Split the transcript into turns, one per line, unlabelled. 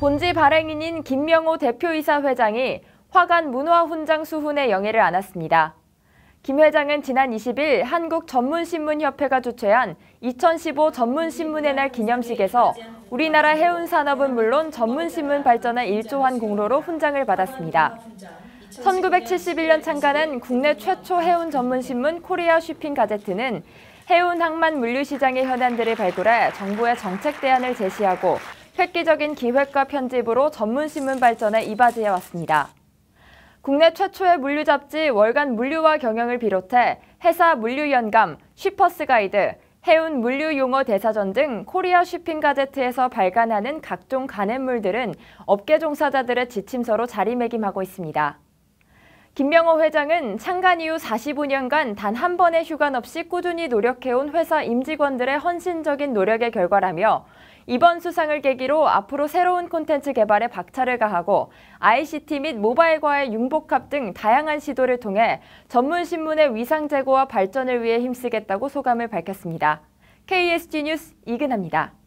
본지 발행인인 김명호 대표이사 회장이 화관 문화훈장 수훈에 영예를 안았습니다. 김 회장은 지난 20일 한국전문신문협회가 주최한 2015 전문신문의 날 기념식에서 우리나라 해운산업은 물론 전문신문 발전에 일조한 공로로 훈장을 받았습니다. 1971년 창간한 국내 최초 해운 전문신문 코리아 슈핑 가제트는 해운 항만 물류시장의 현안들을 발굴해 정부의 정책 대안을 제시하고 획기적인 기획과 편집으로 전문신문 발전에 이바지해 왔습니다. 국내 최초의 물류 잡지 월간 물류와 경영을 비롯해 회사 물류연감, 쉬퍼스 가이드, 해운 물류 용어 대사전 등 코리아 쉬핑 가제트에서 발간하는 각종 간행물들은 업계 종사자들의 지침서로 자리매김하고 있습니다. 김명호 회장은 창간 이후 45년간 단 한 번의 휴관 없이 꾸준히 노력해온 회사 임직원들의 헌신적인 노력의 결과라며 이번 수상을 계기로 앞으로 새로운 콘텐츠 개발에 박차를 가하고 ICT 및 모바일과의 융복합 등 다양한 시도를 통해 전문 신문의 위상 제고와 발전을 위해 힘쓰겠다고 소감을 밝혔습니다. KSG 뉴스 이근합니다.